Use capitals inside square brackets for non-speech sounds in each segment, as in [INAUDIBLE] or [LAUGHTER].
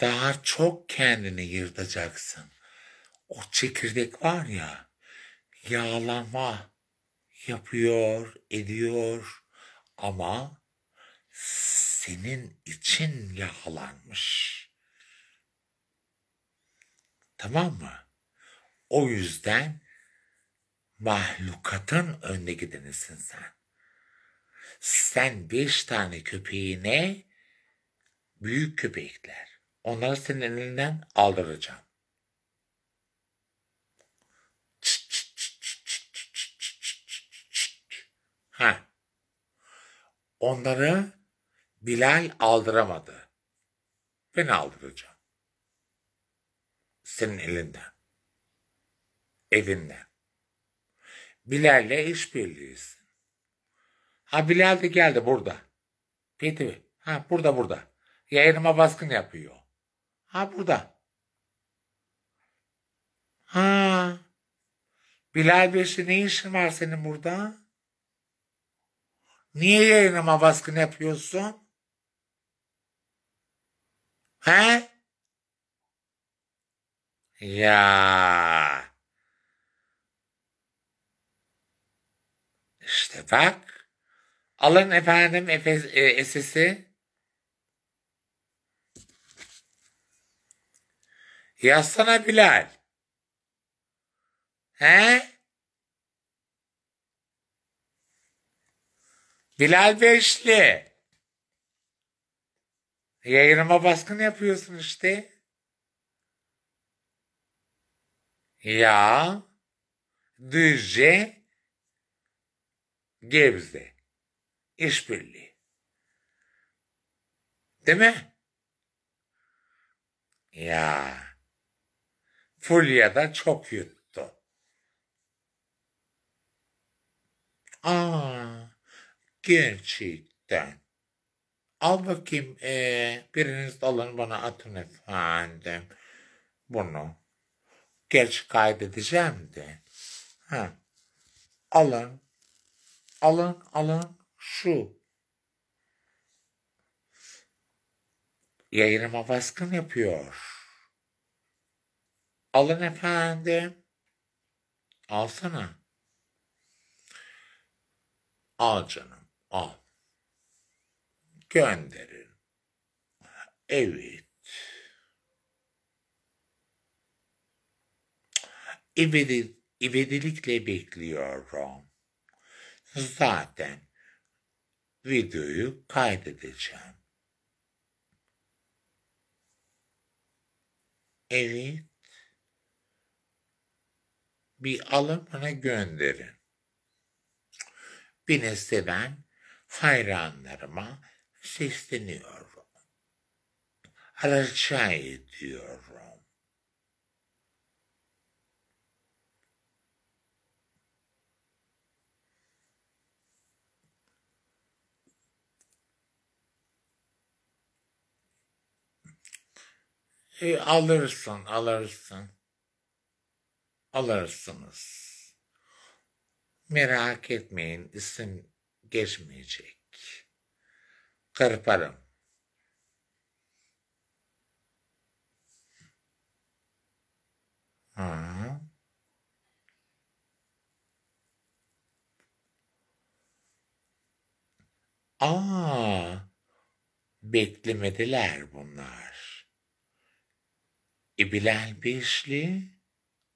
daha çok kendini yırtacaksın. O çekirdek var ya yağlanma yapıyor, ediyor ama senin için yağlanmış. Tamam mı? O yüzden mahlukatın önde gidenisin sen. Sen beş tane köpeğine büyük köpekler. Onları senin elinden aldıracağım. Ha. Onları Bilal aldıramadı. Ben aldıracağım. Senin elinden. Evinden. Bilal'le işbirliğisin. Ha Bilal de geldi burada. Peti. Ha burada burada. Yayınıma baskın yapıyor. Ha burada. Ha. Bilal Beşi ne işin var senin burada? Niye yayınıma baskın yapıyorsun? He? Ya. İşte bak. Alın efendim Efes, e, esesi. Yazsana Bilal. He? Bilal Beşli. Yayınıma baskın yapıyorsun işte. Ya. Düzce. Gebze. İşbirliği. Değil mi? Ya. Fulya da çok yuttu. Aa, gerçekten. Al bakayım ee, biriniz alın bana atın efendim. Bunu. Geç kaydedeceğim de. Ha. Alın. Alın alın şu. Yayınıma baskın yapıyor. Alın efendim. Alsana. Al canım al. Gönderin. Evet. İvedi, ivedilikle bekliyorum. Zaten videoyu kaydedeceğim. Evet bir alımını gönderin. Beni ben hayranlarıma sesleniyorum. Rica ediyorum. E, alırsın, alırsın alırsınız. Merak etmeyin isim geçmeyecek. Kırparım. Ha. Aa, beklemediler bunlar. İbilen bir Beşli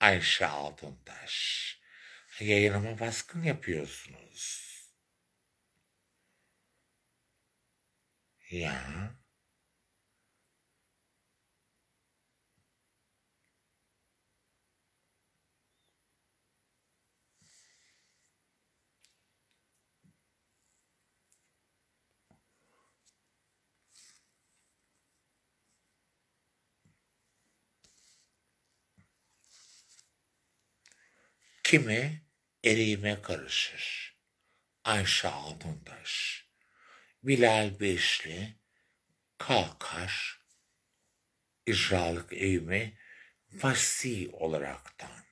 Ayşe Altıntaş. Yayınıma baskın yapıyorsunuz. Ya... kimi erime karışır. Ayşe Altındaş, Bilal Beşli, Kalkar, icralık evimi vasi olaraktan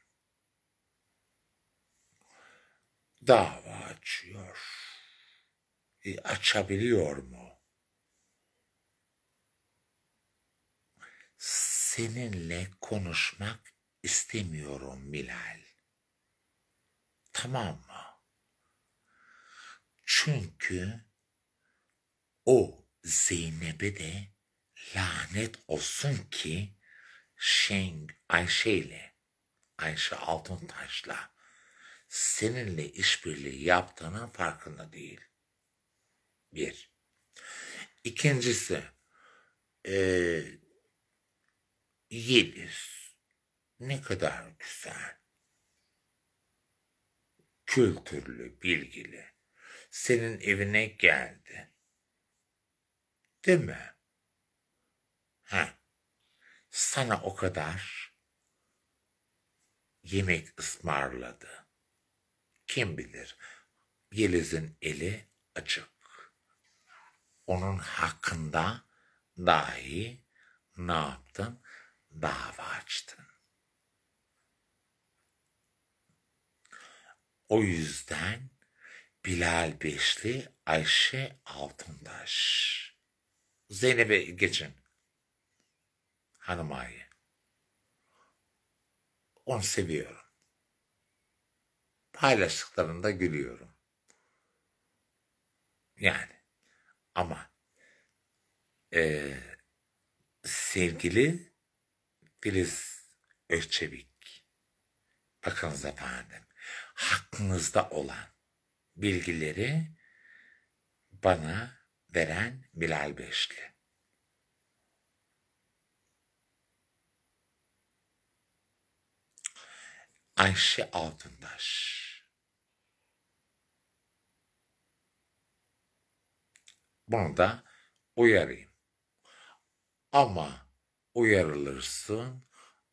dava açıyor. E, açabiliyor mu? Seninle konuşmak istemiyorum Bilal. Tamam mı? Çünkü o Zeynep'e de lanet olsun ki Şeng Ayşe ile Ayşe Altıntaş'la seninle işbirliği yaptığının farkında değil. Bir. İkincisi e, Yeliz ne kadar güzel kültürlü, bilgili. Senin evine geldi. Değil mi? Ha. Sana o kadar yemek ısmarladı. Kim bilir? Yeliz'in eli açık. Onun hakkında dahi ne yaptın? Dava açtın. O yüzden Bilal Beşli, Ayşe Altındaş. Zeynep'e geçin. Hanım Ayı. Onu seviyorum. Paylaştıklarında gülüyorum. Yani ama e, sevgili Filiz Özçevik bakınız efendim hakkınızda olan bilgileri bana veren Bilal Beşli. Ayşe Altındaş. Bunu da uyarayım. Ama uyarılırsın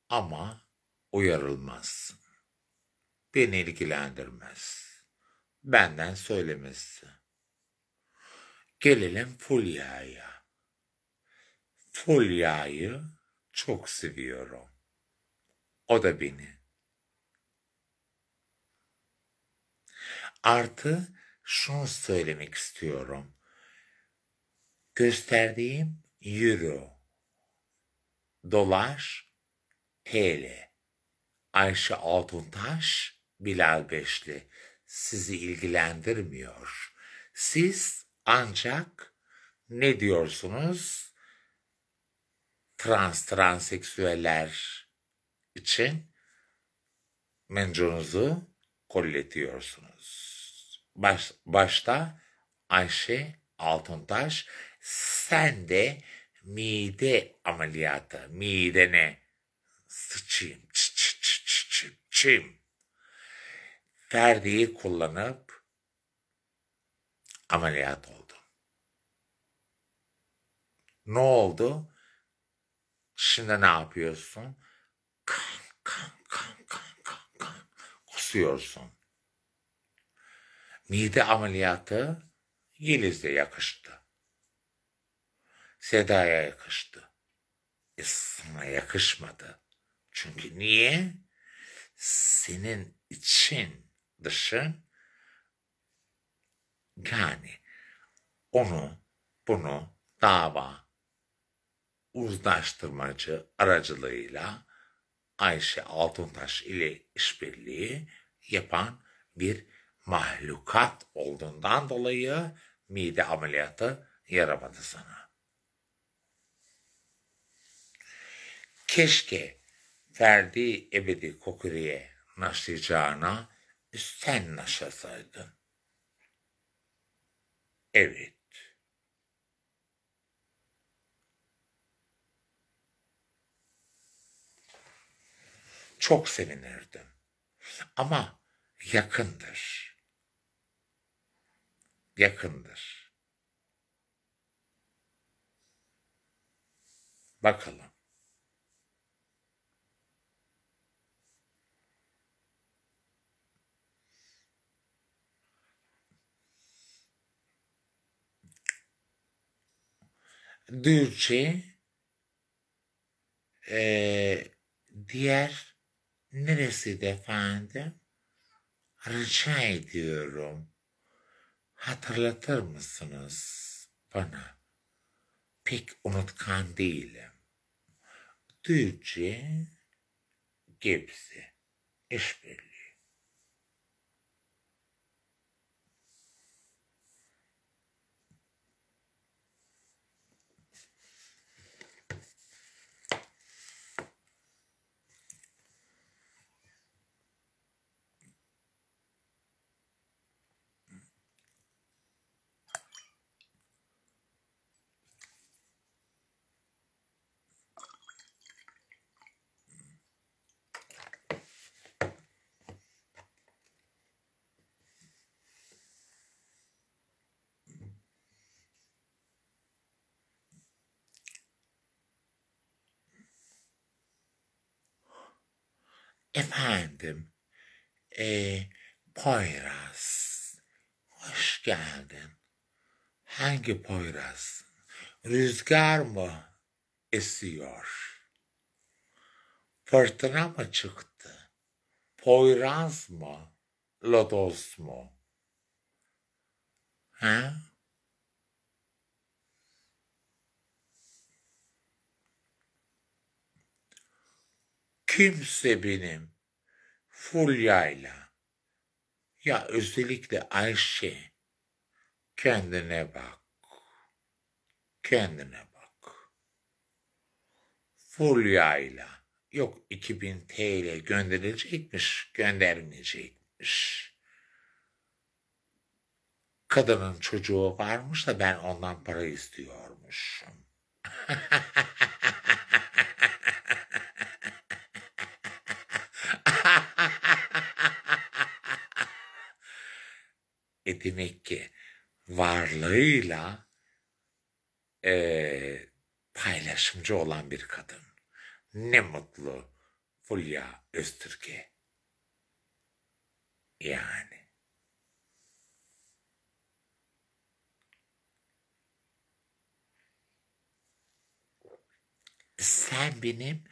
ama uyarılmazsın. Beni ilgilendirmez. Benden söylemesi. Gelelim Fulya'ya. Fulya'yı çok seviyorum. O da beni. Artı şunu söylemek istiyorum. Gösterdiğim euro, dolar, TL. Ayşe Altuntaş Bilal Beşli sizi ilgilendirmiyor. Siz ancak ne diyorsunuz? Trans transseksüeller için mencunuzu kolletiyorsunuz. Baş, başta Ayşe Altıntaş sen de mide ameliyatı, midene sıçayım, çim, çim, çim, çim Verdiği kullanıp ameliyat oldu. Ne oldu? Şimdi ne yapıyorsun? Kan, kan, kan, kan, kan, kan. Kusuyorsun. Mide ameliyatı Yeliz'e yakıştı. Seda'ya yakıştı. E sana yakışmadı. Çünkü niye? Senin için dışı yani onu bunu dava uzlaştırmacı aracılığıyla Ayşe Altuntaş ile işbirliği yapan bir mahlukat olduğundan dolayı mide ameliyatı yaramadı sana. Keşke Ferdi Ebedi Kokuri'ye naşlayacağına sen naşasaydın. Evet. Çok sevinirdim. Ama yakındır. Yakındır. Bakalım. Düğçe e, diğer neresi de efendim? Rica ediyorum. Hatırlatır mısınız bana? Pek unutkan değilim. Düğçe Gebze işbirliği. Efendim, e, Poyraz, hoş geldin. Hangi Poyraz? Rüzgar mı esiyor? Fırtına mı çıktı? Poyraz mı? Lodos mu? Ha? kimse benim Fulya'yla ya özellikle Ayşe kendine bak. Kendine bak. Fulya'yla yok 2000 TL gönderilecekmiş, göndermeyecekmiş. Kadının çocuğu varmış da ben ondan para istiyormuşum. [LAUGHS] E demek ki varlığıyla e, paylaşımcı olan bir kadın. Ne mutlu Fulya Öztürk'e. Yani. Sen benim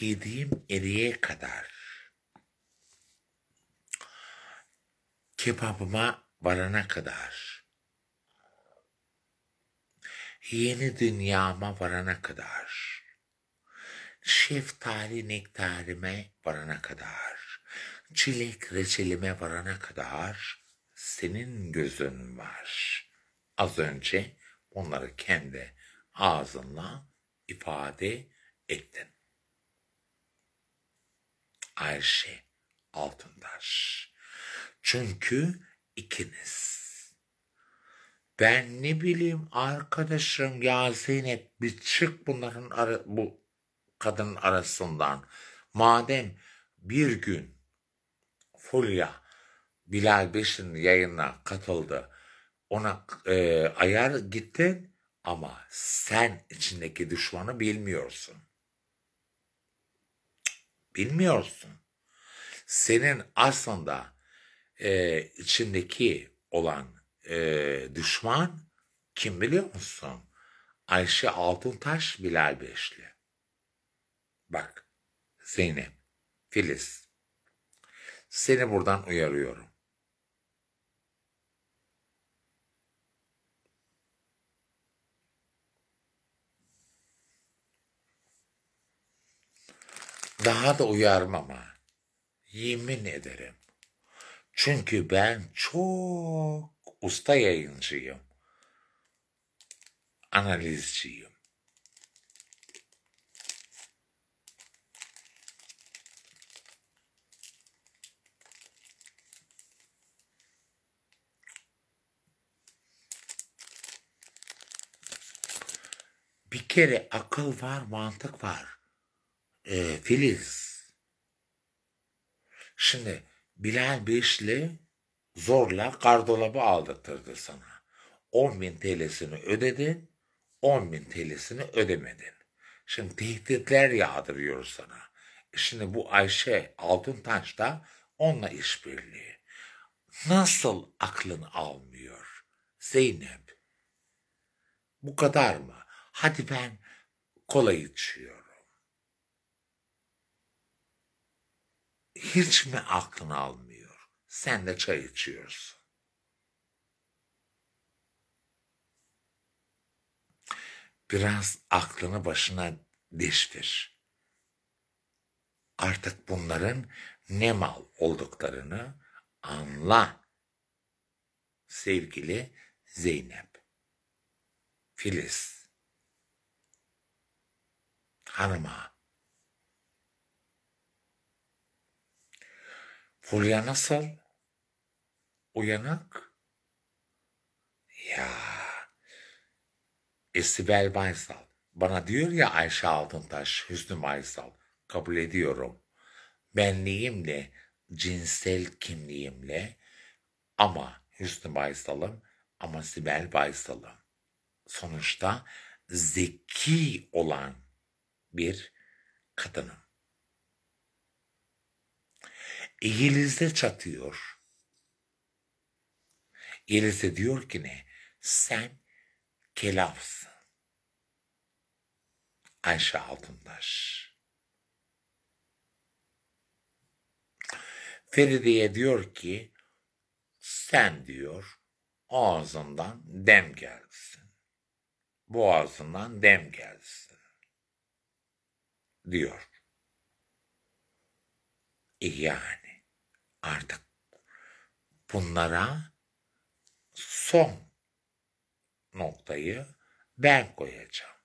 yediğim eriye kadar kebabıma varana kadar, yeni dünyama varana kadar, şeftali nektarime varana kadar, çilek reçelime varana kadar senin gözün var. Az önce onları kendi ağzınla ifade ettin. Ayşe Altındaş. Çünkü ikiniz. Ben ne bileyim arkadaşım ya Zeynep bir çık bunların ara, bu kadının arasından. Madem bir gün Fulya Bilal Beş'in yayına katıldı. Ona e, ayar gittin ama sen içindeki düşmanı bilmiyorsun. Bilmiyorsun. Senin aslında e, içindeki olan e, düşman kim biliyor musun? Ayşe Altıntaş Bilal Beşli. Bak Zeynep, Filiz seni buradan uyarıyorum. Daha da uyarmama. Yemin ederim. Çünkü ben çok usta yayıncıyım. Analizciyim. Bir kere akıl var, mantık var. Ee, Filiz. Şimdi Bilal Beşli zorla gardolabı aldattırdı sana. 10 bin TL'sini ödedin, 10 bin TL'sini ödemedin. Şimdi tehditler yağdırıyor sana. E şimdi bu Ayşe Altuntaş da onunla işbirliği. Nasıl aklın almıyor Zeynep? Bu kadar mı? Hadi ben kola içiyorum. hiç mi aklın almıyor? Sen de çay içiyorsun. Biraz aklını başına değiştir. Artık bunların ne mal olduklarını anla. Sevgili Zeynep. Filiz. Hanıma Hulya nasıl? Uyanık? Ya. E Sibel Baysal. Bana diyor ya Ayşe Altıntaş, Hüsnü Baysal. Kabul ediyorum. Benliğimle, cinsel kimliğimle ama Hüsnü Baysal'ım ama Sibel Baysal'ım. Sonuçta zeki olan bir kadınım. Elinizde çatıyor. Elinizde diyor ki ne? Sen kelapsın Ayşe Altındaş. Feride'ye diyor ki sen diyor ağzından dem gelsin. Boğazından dem gelsin. Diyor. E yani artık bunlara son noktayı ben koyacağım.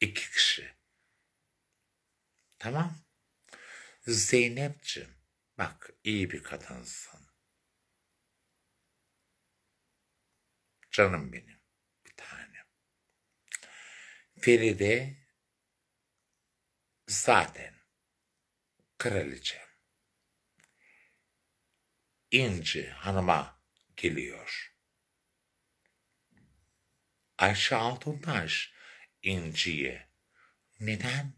İki kişi. Tamam. Zeynep'ciğim bak iyi bir kadınsın. Canım benim bir tanem. Feride zaten kraliçe İnci Hanım'a geliyor. Ayşe Altuntaş İnci'ye neden?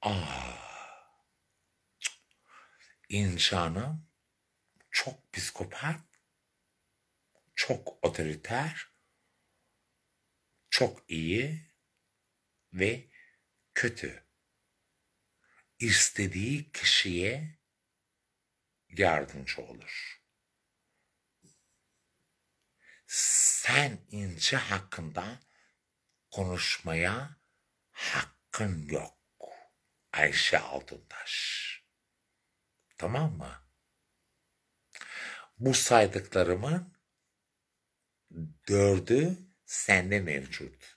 Aa, İnci Hanım çok psikopat, çok otoriter, çok iyi ve kötü istediği kişiye yardımcı olur. Sen ince hakkında konuşmaya hakkın yok Ayşe Altıntaş. Tamam mı? Bu saydıklarımın dördü sende mevcut.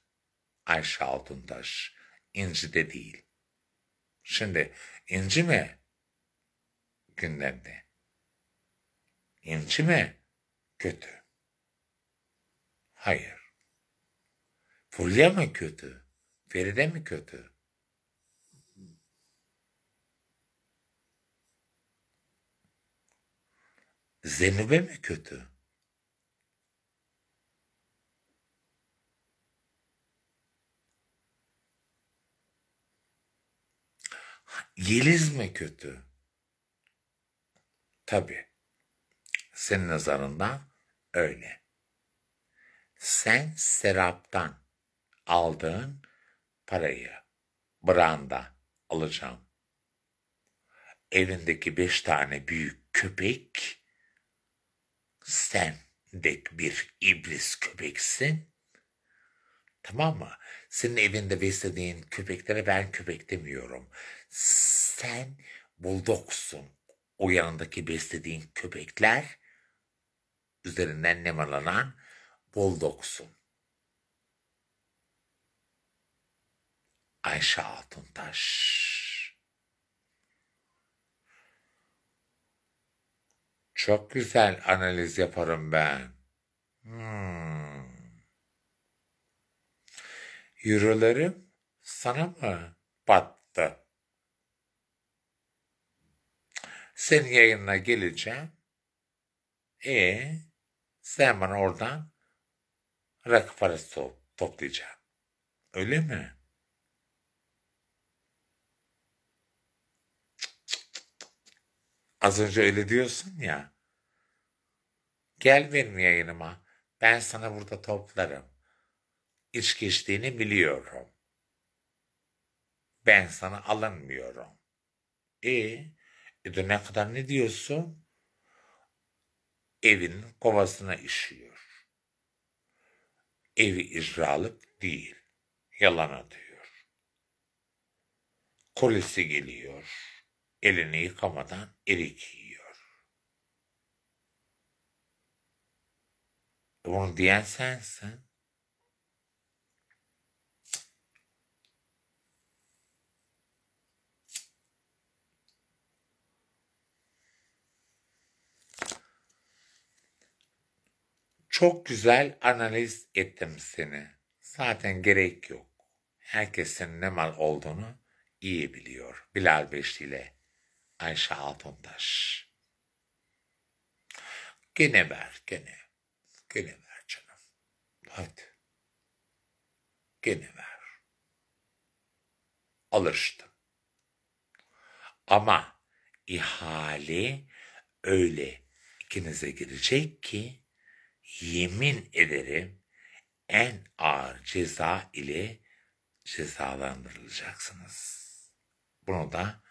Ayşe Altıntaş. de değil. Şimdi incime günlendi. İncime kötü. Hayır. Fulya mı kötü? Feride mi kötü? Zenube mi kötü? Yeliz mi kötü? Tabii. Senin nazarında öyle. Sen Serap'tan aldığın parayı branda alacağım. Elindeki beş tane büyük köpek, sen dek bir iblis köpeksin. Tamam mı? Senin evinde beslediğin köpeklere ben köpek demiyorum. Sen buldoksun. O yanındaki beslediğin köpekler üzerinden nemalanan buldoksun. Ayşe Altuntaş. Çok güzel analiz yaparım ben. Hmm. Eurolarım sana mı battı? Sen yayınına geleceğim. E sen bana oradan rakı parası top, toplayacağım. Öyle mi? Az önce öyle diyorsun ya. Gel benim yayınıma. Ben sana burada toplarım iç geçtiğini biliyorum. Ben sana alınmıyorum. E, e ne kadar ne diyorsun? Evin kovasına işiyor. Evi icralık değil, yalan atıyor. Kolisi geliyor, elini yıkamadan erik yiyor. E bunu diyen sensin. Çok güzel analiz ettim seni. Zaten gerek yok. Herkesin ne mal olduğunu iyi biliyor. Bilal Beşli ile Ayşe Altuntaş. Gene ver, gene. Gene ver canım. Hadi. Gene ver. Alıştım. Ama ihale öyle ikinize girecek ki yemin ederim en ağır ceza ile cezalandırılacaksınız. Bunu da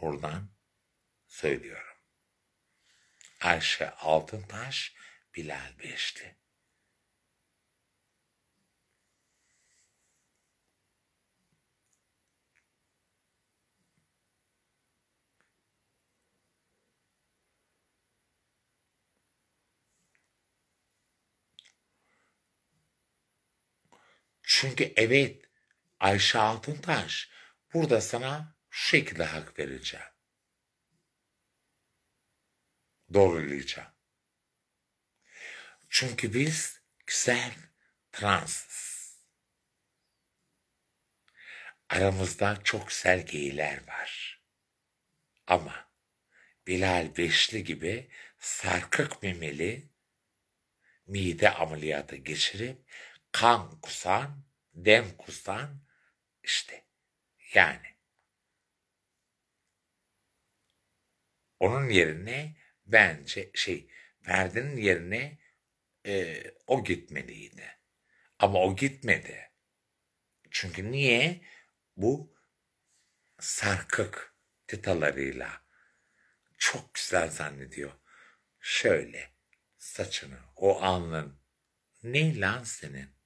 buradan söylüyorum. Ayşe Altıntaş, Bilal Beşli. Çünkü evet Ayşe Altıntaş burada sana şu şekilde hak vereceğim. Doğrulayacağım. Çünkü biz güzel transız. Aramızda çok güzel geyiler var. Ama Bilal Beşli gibi sarkık memeli mide ameliyatı geçirip kan kusan dev kuzdan işte yani. Onun yerine bence şey Verdi'nin yerine e, o gitmeliydi. Ama o gitmedi. Çünkü niye? Bu sarkık titalarıyla çok güzel zannediyor. Şöyle saçını o alnın ne lan senin?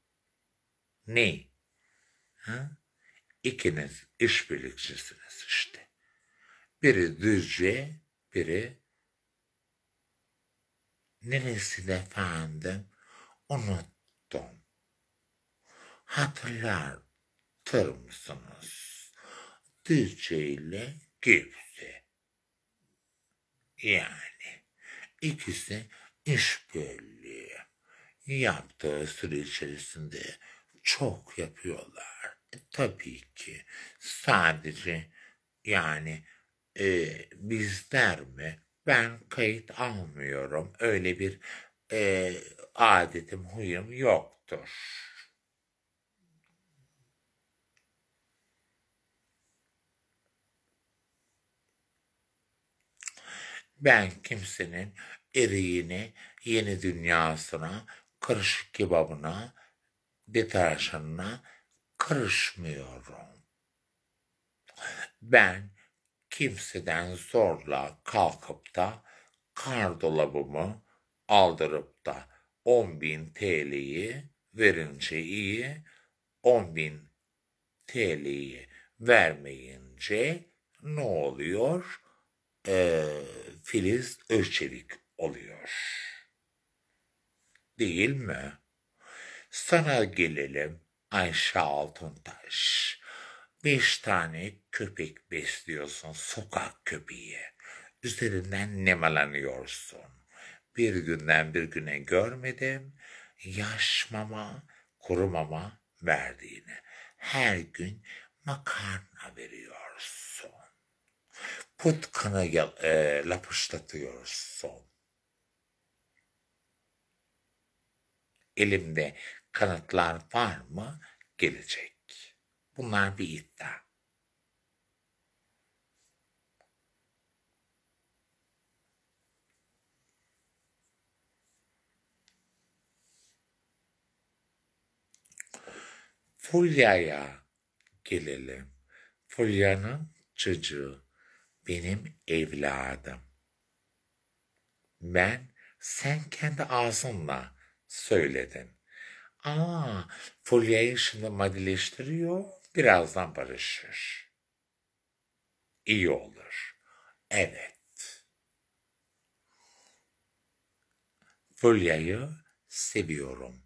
Ne? Ha? İkiniz işbirlikçisiniz işte. Biri Düzce, biri neresi efendim? Unuttum. Hatırlatır mısınız? Düzce ile Gipsi. Yani ikisi işbirliği yaptığı süre içerisinde çok yapıyorlar. E, tabii ki sadece yani e, bizler mi? Ben kayıt almıyorum. Öyle bir e, adetim, huyum yoktur. Ben kimsenin eriğini, yeni dünyasına, karışık kebabına, deterjanına karışmıyorum. Ben kimseden zorla kalkıp da kar dolabımı aldırıp da 10 bin TL'yi verince iyi, 10 bin TL'yi vermeyince ne oluyor? Ee, Filiz Özçelik oluyor. Değil mi? Sana gelelim Ayşe Altıntaş. Beş tane köpek besliyorsun sokak köpeği. Üzerinden nemalanıyorsun. Bir günden bir güne görmedim. yaşmama, kurumama kuru verdiğini. Her gün makarna veriyorsun. Putkanı e, lapışlatıyorsun. Elimde kanıtlar var mı? Gelecek. Bunlar bir iddia. Fulya'ya gelelim. Fulya'nın çocuğu benim evladım. Ben sen kendi ağzınla söyledin. Aa, folyayı şılımadileştiriyor, birazdan barışır. İyi olur. Evet. Folyayı seviyorum.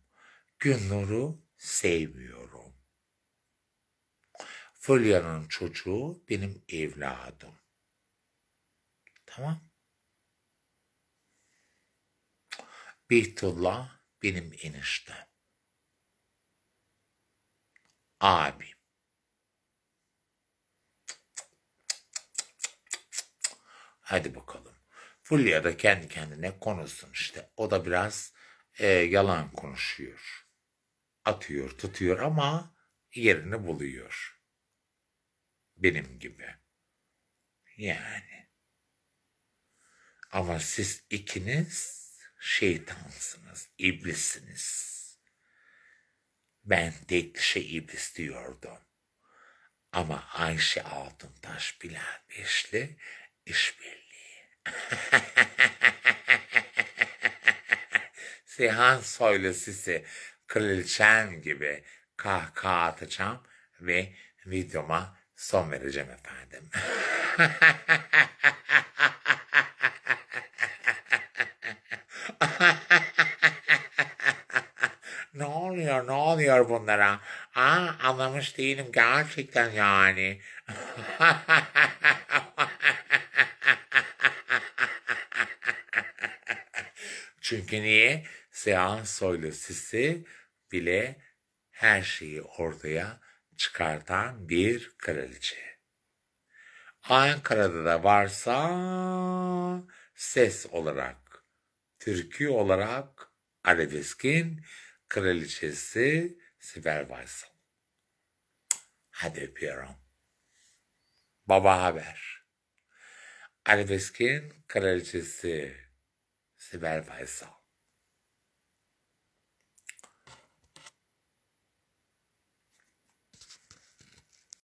Gün nuru sevmiyorum. Fulya'nın çocuğu benim evladım. Tamam. Beytullah benim eniştem. Abi. Hadi bakalım. Fulya da kendi kendine konuşsun işte. O da biraz e, yalan konuşuyor. Atıyor tutuyor ama yerini buluyor. Benim gibi. Yani. Ama siz ikiniz şeytansınız, iblisiniz. Ben tek iblis diyordum Ama Ayşe Altıntaş Bilal Beşli işbirliği. Sihan [LAUGHS] Soylu Sisi kraliçem gibi kahkaha atacağım ve videoma son vereceğim efendim. [LAUGHS] Ne oluyor ne oluyor bunlara? Aa anlamış değilim gerçekten yani. [LAUGHS] Çünkü niye? Seans soylu sisi bile her şeyi ortaya çıkartan bir kraliçe. Ankara'da da varsa ses olarak, türkü olarak, arabeskin Kraliçesi Sibel Weissel. Hadi öpüyorum. Baba Haber. Ali Beskin, Kraliçesi Sibel Weissel.